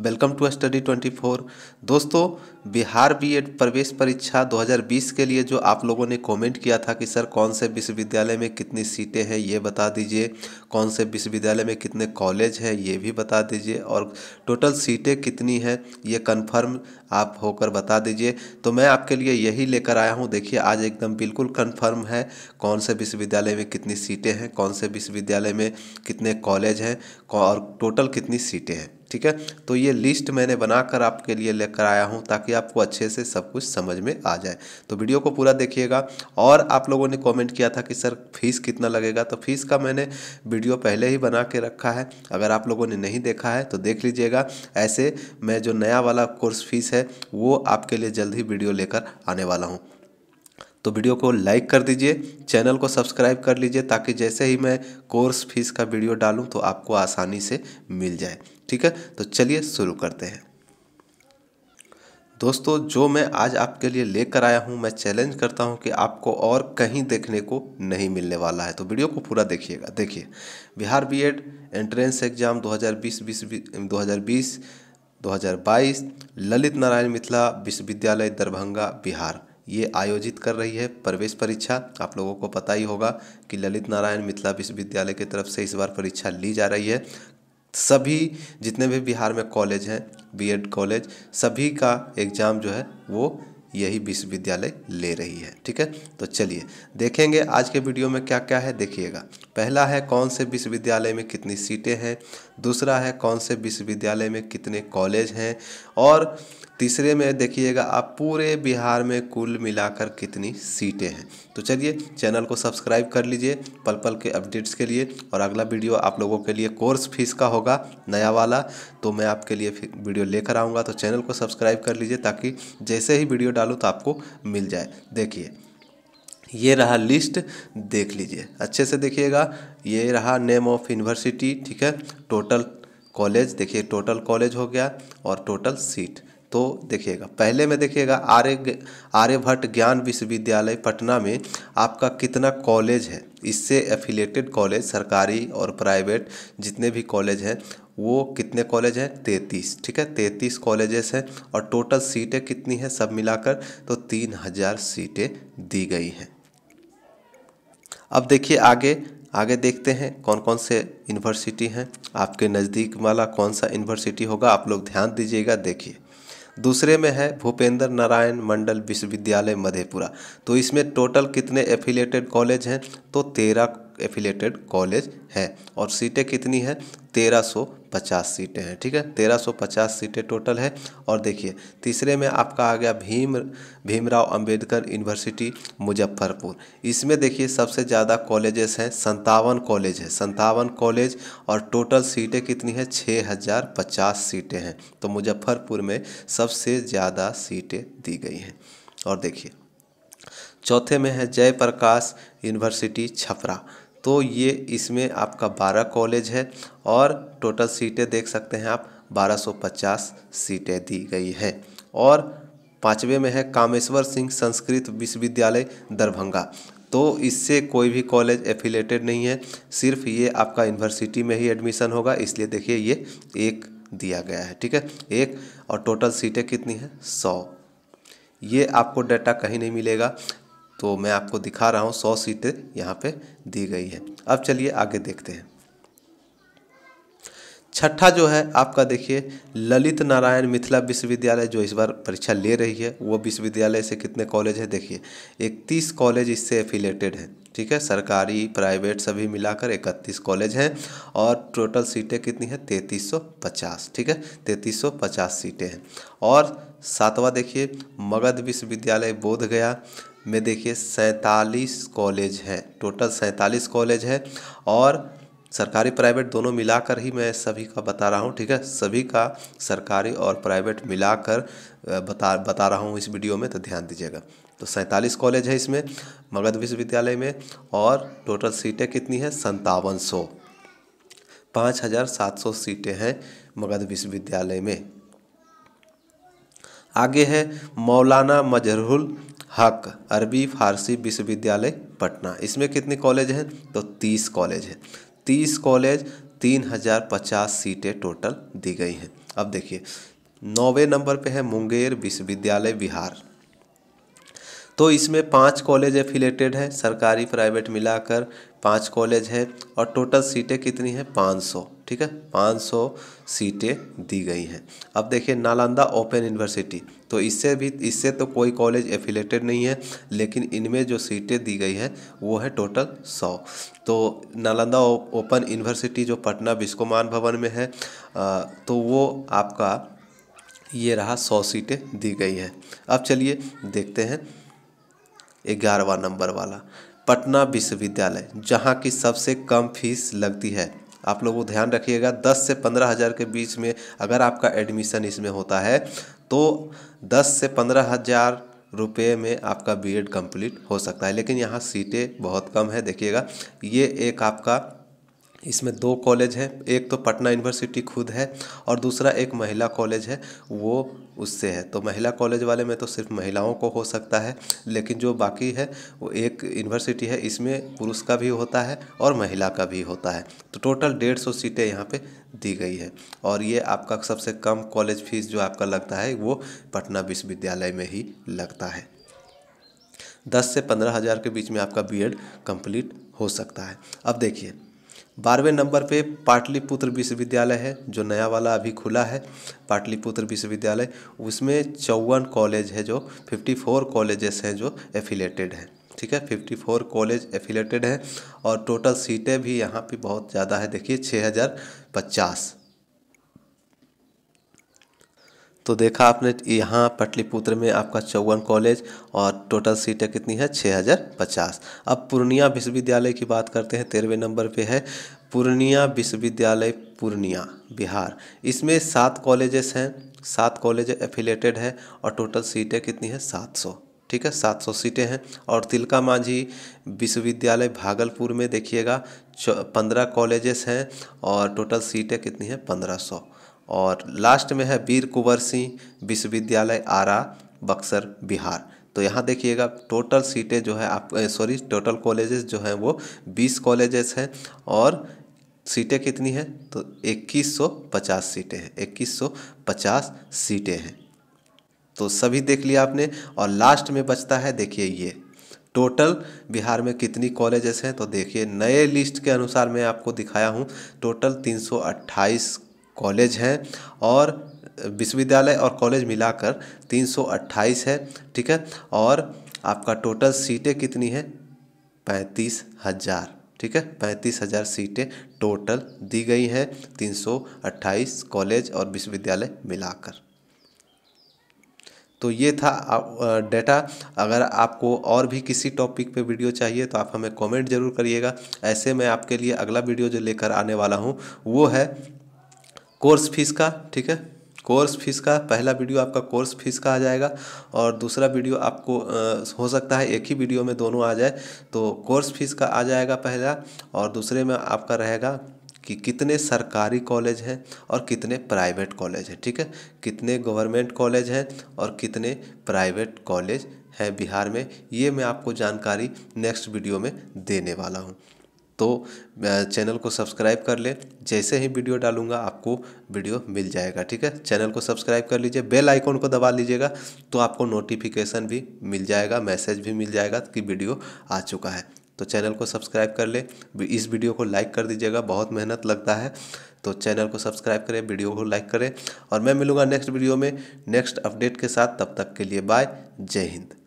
welcome to study 24 दोस्तों Bihar BEd प्रवेश परीक्षा 2020 के लिए जो आप लोगों ने कमेंट किया था कि सर कौन से विश्वविद्यालय में कितनी सीटें हैं ये बता दीजिए कौन से विश्वविद्यालय में कितने कॉलेज हैं ये भी बता दीजिए और टोटल सीटें कितनी हैं ये कंफर्म आप होकर बता दीजिए तो मैं आपके लिए यही लेकर आया हूँ देखिए आज एकदम बिल्कुल कन्फर्म है कौन से विश्वविद्यालय में कितनी सीटें हैं कौन से विश्वविद्यालय में कितने कॉलेज हैं और टोटल कितनी सीटें हैं ठीक है तो ये लिस्ट मैंने बनाकर आपके लिए लेकर आया हूँ ताकि आपको अच्छे से सब कुछ समझ में आ जाए तो वीडियो को पूरा देखिएगा और आप लोगों ने कमेंट किया था कि सर फीस कितना लगेगा तो फीस का मैंने वीडियो पहले ही बना के रखा है अगर आप लोगों ने नहीं देखा है तो देख लीजिएगा ऐसे मैं जो नया वाला कोर्स फीस है वो आपके लिए जल्द ही वीडियो लेकर आने वाला हूँ तो वीडियो को लाइक कर दीजिए चैनल को सब्सक्राइब कर लीजिए ताकि जैसे ही मैं कोर्स फीस का वीडियो डालूँ तो आपको आसानी से मिल जाए ठीक है तो चलिए शुरू करते हैं दोस्तों जो मैं आज आपके लिए लेकर आया हूँ मैं चैलेंज करता हूँ कि आपको और कहीं देखने को नहीं मिलने वाला है तो वीडियो को पूरा देखिएगा देखिए Bihar B Ed entrance exam 2020 2020 2022 Lalit Narayan Mithila विश्वविद्यालय दरभंगा बिहार ये आयोजित कर रही है प्रवेश परीक्षा आप लोगों को पता ही होगा कि ललित नारायण मिथिला विश्वविद्यालय की तरफ से इस बार परीक्षा ली जा रही है सभी जितने भी बिहार में कॉलेज हैं बीएड कॉलेज सभी का एग्ज़ाम जो है वो यही विश्वविद्यालय ले रही है ठीक है तो चलिए देखेंगे आज के वीडियो में क्या क्या है देखिएगा पहला है कौन से विश्वविद्यालय में कितनी सीटें हैं दूसरा है कौन से विश्वविद्यालय में कितने कॉलेज हैं और तीसरे में देखिएगा आप पूरे बिहार में कुल मिलाकर कितनी सीटें हैं तो चलिए चैनल को सब्सक्राइब कर लीजिए पल पल के अपडेट्स के लिए और अगला वीडियो आप लोगों के लिए कोर्स फीस का होगा नया वाला तो मैं आपके लिए वीडियो लेकर आऊँगा तो चैनल को सब्सक्राइब कर लीजिए ताकि जैसे ही वीडियो डालूँ तो आपको मिल जाए देखिए ये रहा लिस्ट देख लीजिए अच्छे से देखिएगा ये रहा नेम ऑफ यूनिवर्सिटी ठीक है टोटल कॉलेज देखिए टोटल कॉलेज हो गया और टोटल सीट तो देखिएगा पहले में देखिएगा आर्य आर्यभट्ट ज्ञान विश्वविद्यालय पटना में आपका कितना कॉलेज है इससे एफिलेटेड कॉलेज सरकारी और प्राइवेट जितने भी कॉलेज हैं वो कितने कॉलेज हैं तैंतीस ठीक है तैंतीस कॉलेजेस हैं और टोटल सीटें कितनी हैं सब मिलाकर तो तीन हज़ार सीटें दी गई हैं अब देखिए आगे आगे देखते हैं कौन कौन से यूनिवर्सिटी हैं आपके नज़दीक वाला कौन सा यूनिवर्सिटी होगा आप लोग ध्यान दीजिएगा देखिए दूसरे में है भूपेंद्र नारायण मंडल विश्वविद्यालय मधेपुरा तो इसमें टोटल कितने एफिलेटेड कॉलेज हैं तो तेरह एफिलेटेड कॉलेज है और सीटें कितनी है तेरह सौ पचास सीटें हैं ठीक है तेरह सौ पचास सीटें टोटल है और देखिए तीसरे में आपका आ गया भीम भीमराव अंबेडकर यूनिवर्सिटी मुजफ्फरपुर इसमें देखिए सबसे ज़्यादा कॉलेजेस हैं संतावन कॉलेज है संतावन कॉलेज और टोटल सीटें कितनी है छः हज़ार पचास सीटें हैं तो मुजफ्फरपुर में सबसे ज़्यादा सीटें दी गई हैं और देखिए चौथे में है जयप्रकाश यूनिवर्सिटी छपरा तो ये इसमें आपका बारह कॉलेज है और टोटल सीटें देख सकते हैं आप 1250 सीटें दी गई हैं और पाँचवें में है कामेश्वर सिंह संस्कृत विश्वविद्यालय दरभंगा तो इससे कोई भी कॉलेज एफिलेटेड नहीं है सिर्फ ये आपका यूनिवर्सिटी में ही एडमिशन होगा इसलिए देखिए ये एक दिया गया है ठीक है एक और टोटल सीटें कितनी हैं सौ ये आपको डाटा कहीं नहीं मिलेगा तो मैं आपको दिखा रहा हूँ सौ सीटें यहाँ पे दी गई है अब चलिए आगे देखते हैं छठा जो है आपका देखिए ललित नारायण मिथिला विश्वविद्यालय जो इस बार परीक्षा ले रही है वो विश्वविद्यालय से कितने कॉलेज है देखिए इकतीस कॉलेज इससे एफिलेटेड है ठीक है सरकारी प्राइवेट सभी मिलाकर इकतीस कॉलेज हैं और टोटल सीटें कितनी है तैंतीस सौ पचास ठीक है तैंतीस सौ पचास सीटें हैं और सातवा देखिए मगध विश्वविद्यालय बोध गया में देखिए सैंतालीस कॉलेज हैं टोटल सैंतालीस कॉलेज है और सरकारी प्राइवेट दोनों मिलाकर ही मैं सभी का बता रहा हूँ ठीक है सभी का सरकारी और प्राइवेट मिलाकर बता बता रहा हूँ इस वीडियो में तो ध्यान दीजिएगा तो सैंतालीस कॉलेज है इसमें मगध विश्वविद्यालय में और टोटल सीटें कितनी हैं संतावन सौ पाँच हज़ार सात सौ सीटें हैं मगध विश्वविद्यालय में आगे है मौलाना मजहरुल हक अरबी फारसी विश्वविद्यालय पटना इसमें कितने कॉलेज हैं तो तीस कॉलेज हैं तीस कॉलेज तीन हज़ार पचास सीटें टोटल दी गई हैं अब देखिए नौवे नंबर पे है मुंगेर विश्वविद्यालय बिहार तो इसमें पाँच कॉलेज एफिलेटेड हैं सरकारी प्राइवेट मिलाकर पाँच कॉलेज है और टोटल सीटें कितनी हैं पाँच सौ ठीक है पाँच सौ सीटें दी गई हैं अब देखिए नालंदा ओपन यूनिवर्सिटी तो इससे भी इससे तो कोई कॉलेज एफिलेटेड नहीं है लेकिन इनमें जो सीटें दी गई हैं वो है टोटल सौ तो नालंदा ओपन यूनिवर्सिटी जो पटना बिस्कोमान भवन में है आ, तो वो आपका ये रहा सौ सीटें दी गई हैं अब चलिए देखते हैं ग्यारहवा नंबर वाला पटना विश्वविद्यालय जहाँ की सबसे कम फीस लगती है आप लोग वो ध्यान रखिएगा दस से पंद्रह हज़ार के बीच में अगर आपका एडमिशन इसमें होता है तो दस से पंद्रह हज़ार रुपये में आपका बीएड कंप्लीट हो सकता है लेकिन यहाँ सीटें बहुत कम है देखिएगा ये एक आपका इसमें दो कॉलेज हैं एक तो पटना यूनिवर्सिटी खुद है और दूसरा एक महिला कॉलेज है वो उससे है तो महिला कॉलेज वाले में तो सिर्फ महिलाओं को हो सकता है लेकिन जो बाकी है वो एक यूनिवर्सिटी है इसमें पुरुष का भी होता है और महिला का भी होता है तो टोटल डेढ़ सौ सीटें यहाँ पे दी गई है और ये आपका सबसे कम कॉलेज फीस जो आपका लगता है वो पटना विश्वविद्यालय में ही लगता है दस से पंद्रह हज़ार के बीच में आपका बी एड हो सकता है अब देखिए बारहवें नंबर पे पाटलिपुत्र विश्वविद्यालय है जो नया वाला अभी खुला है पाटलिपुत्र विश्वविद्यालय उसमें चौवन कॉलेज है जो फिफ्टी फोर कॉलेजेस हैं जो एफिलेटेड हैं ठीक है फिफ्टी फोर कॉलेज एफिलेटेड हैं और टोटल सीटें भी यहाँ पे बहुत ज़्यादा है देखिए छः हज़ार पचास तो देखा आपने यहाँ पटलिपुत्र में आपका चौवन कॉलेज और टोटल सीटें कितनी है छः हज़ार पचास अब पूर्णिया विश्वविद्यालय की बात करते हैं तेरहवें नंबर पे है पूर्णिया विश्वविद्यालय पूर्णिया बिहार इसमें सात कॉलेजेस हैं सात कॉलेज एफिलेटेड है और टोटल सीटें कितनी है सात सौ ठीक है सात सौ सीटें हैं और तिलका मांझी विश्वविद्यालय भागलपुर में देखिएगा पंद्रह कॉलेजेस हैं और टोटल सीटें कितनी हैं पंद्रह सौ और लास्ट में है वीर कुंवर सिंह विश्वविद्यालय आरा बक्सर बिहार तो यहाँ देखिएगा टोटल सीटें जो है आप सॉरी टोटल कॉलेजेस जो हैं वो बीस कॉलेजेस हैं और सीटें कितनी हैं तो 2150 सीटें हैं 2150 सीटें हैं तो सभी देख लिया आपने और लास्ट में बचता है देखिए ये टोटल बिहार में कितनी कॉलेजेस हैं तो देखिए नए लिस्ट के अनुसार मैं आपको दिखाया हूँ टोटल 328 कॉलेज हैं और विश्वविद्यालय और कॉलेज मिलाकर 328 है ठीक है और आपका टोटल सीटें कितनी है पैंतीस हज़ार ठीक है पैंतीस हज़ार सीटें टोटल दी गई हैं 328 कॉलेज और विश्वविद्यालय मिलाकर तो ये था डेटा अगर आपको और भी किसी टॉपिक पे वीडियो चाहिए तो आप हमें कमेंट जरूर करिएगा ऐसे मैं आपके लिए अगला वीडियो जो लेकर आने वाला हूँ वो है कोर्स फीस का ठीक है कोर्स फीस का पहला वीडियो आपका कोर्स फीस का आ जाएगा और दूसरा वीडियो आपको आ, हो सकता है एक ही वीडियो में दोनों आ जाए तो कोर्स फीस का आ जाएगा पहला और दूसरे में आपका रहेगा कि कितने सरकारी कॉलेज हैं और कितने प्राइवेट कॉलेज हैं ठीक है कितने गवर्नमेंट कॉलेज हैं और कितने प्राइवेट कॉलेज हैं बिहार में ये मैं आपको जानकारी नेक्स्ट वीडियो में देने वाला हूँ तो चैनल को सब्सक्राइब कर लें जैसे ही वीडियो डालूंगा आपको वीडियो मिल जाएगा ठीक है चैनल को सब्सक्राइब कर लीजिए बेल आइकॉन को दबा लीजिएगा तो आपको नोटिफिकेशन भी मिल जाएगा मैसेज भी मिल जाएगा कि वीडियो आ चुका है तो चैनल को सब्सक्राइब कर ले इस वीडियो को लाइक कर दीजिएगा बहुत मेहनत लगता है तो चैनल को सब्सक्राइब करें वीडियो को लाइक करें और मैं मिलूँगा नेक्स्ट वीडियो में नेक्स्ट अपडेट के साथ तब तक के लिए बाय जय हिंद